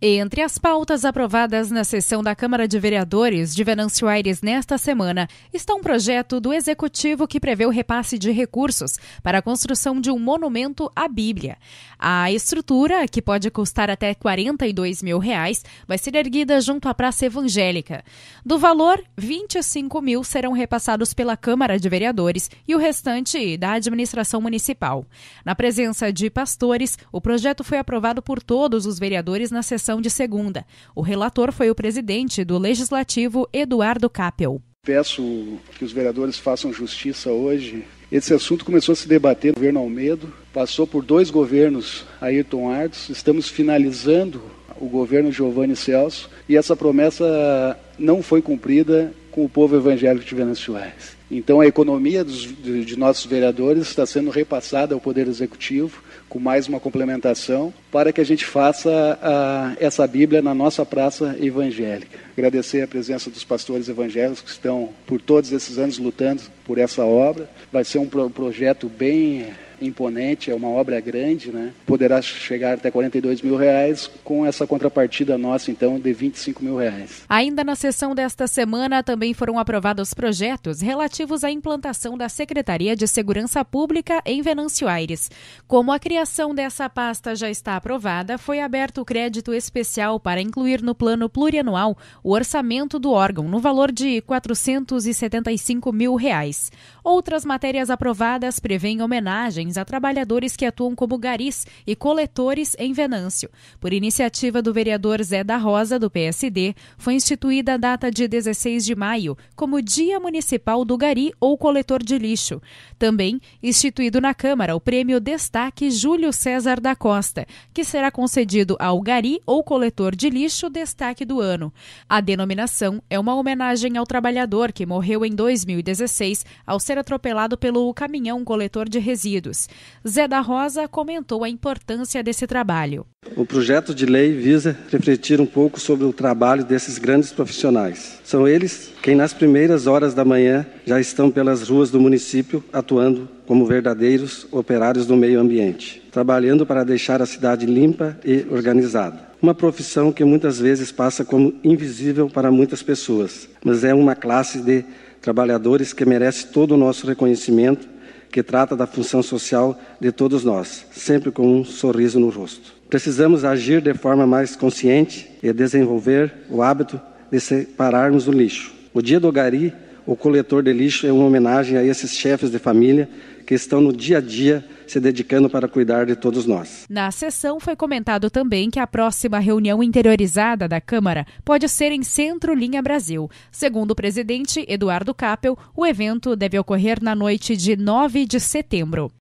Entre as pautas aprovadas na sessão da Câmara de Vereadores de Venâncio Aires nesta semana está um projeto do Executivo que prevê o repasse de recursos para a construção de um monumento à Bíblia. A estrutura, que pode custar até 42 mil reais, vai ser erguida junto à Praça Evangélica. Do valor, 25 mil serão repassados pela Câmara de Vereadores e o restante da administração municipal. Na presença de pastores, o projeto foi aprovado por todos os vereadores na sessão sessão de segunda. O relator foi o presidente do Legislativo, Eduardo Capel. Peço que os vereadores façam justiça hoje. Esse assunto começou a se debater no governo Almedo, passou por dois governos Ayrton Ardos, estamos finalizando o governo Giovanni Celso e essa promessa não foi cumprida com o povo evangélico de Venezuela. Então, a economia dos, de, de nossos vereadores está sendo repassada ao Poder Executivo, com mais uma complementação, para que a gente faça a, essa Bíblia na nossa praça evangélica. Agradecer a presença dos pastores evangélicos que estão, por todos esses anos, lutando por essa obra. Vai ser um pro, projeto bem imponente, é uma obra grande, né? poderá chegar até 42 mil reais, com essa contrapartida nossa, então, de 25 mil reais. Ainda na sessão desta semana também foram aprovados projetos relativos à implantação da Secretaria de Segurança Pública em Venâncio Aires. Como a criação dessa pasta já está aprovada, foi aberto o crédito especial para incluir no plano plurianual o orçamento do órgão no valor de R$ 475 mil. Reais. Outras matérias aprovadas prevêm homenagens a trabalhadores que atuam como garis e coletores em Venâncio. Por iniciativa do vereador Zé da Rosa, do PSD, foi instituída data de 16 de maio como Dia Municipal do Gari ou Coletor de Lixo. Também instituído na Câmara o Prêmio Destaque Júlio César da Costa, que será concedido ao Gari ou Coletor de Lixo Destaque do Ano. A denominação é uma homenagem ao trabalhador que morreu em 2016 ao ser atropelado pelo caminhão coletor de resíduos. Zé da Rosa comentou a importância desse trabalho. O projeto de lei visa refletir um pouco sobre o trabalho desses grandes profissionais profissionais. São eles quem, nas primeiras horas da manhã, já estão pelas ruas do município atuando como verdadeiros operários do meio ambiente, trabalhando para deixar a cidade limpa e organizada. Uma profissão que muitas vezes passa como invisível para muitas pessoas, mas é uma classe de trabalhadores que merece todo o nosso reconhecimento, que trata da função social de todos nós, sempre com um sorriso no rosto. Precisamos agir de forma mais consciente e desenvolver o hábito de separarmos o lixo. O Dia do Gari, o coletor de lixo, é uma homenagem a esses chefes de família que estão no dia a dia se dedicando para cuidar de todos nós. Na sessão foi comentado também que a próxima reunião interiorizada da Câmara pode ser em Centro Linha Brasil. Segundo o presidente Eduardo Capel, o evento deve ocorrer na noite de 9 de setembro.